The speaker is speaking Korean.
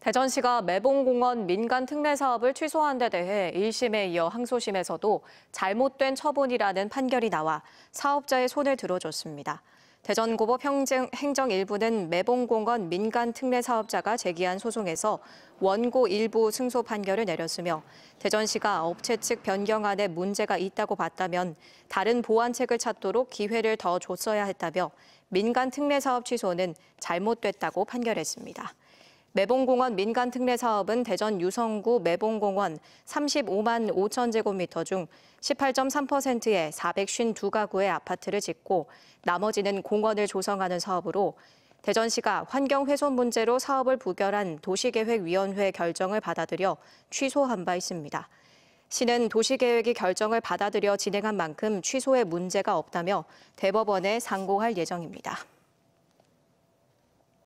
대전시가 매봉공원 민간 특례 사업을 취소한 데 대해 1심에 이어 항소심에서도 잘못된 처분이라는 판결이 나와 사업자의 손을 들어줬습니다. 대전고법 행정 일부는 매봉공원 민간 특례 사업자가 제기한 소송에서 원고 일부 승소 판결을 내렸으며 대전시가 업체 측 변경안에 문제가 있다고 봤다면 다른 보완책을 찾도록 기회를 더 줬어야 했다며 민간 특례 사업 취소는 잘못됐다고 판결했습니다. 매봉공원 민간 특례 사업은 대전 유성구 매봉공원 35만 5천 제곱미터 중 18.3%의 452가구의 아파트를 짓고 나머지는 공원을 조성하는 사업으로 대전시가 환경 훼손 문제로 사업을 부결한 도시계획위원회 결정을 받아들여 취소한 바 있습니다. 시는 도시계획이 결정을 받아들여 진행한 만큼 취소에 문제가 없다며 대법원에 상고할 예정입니다.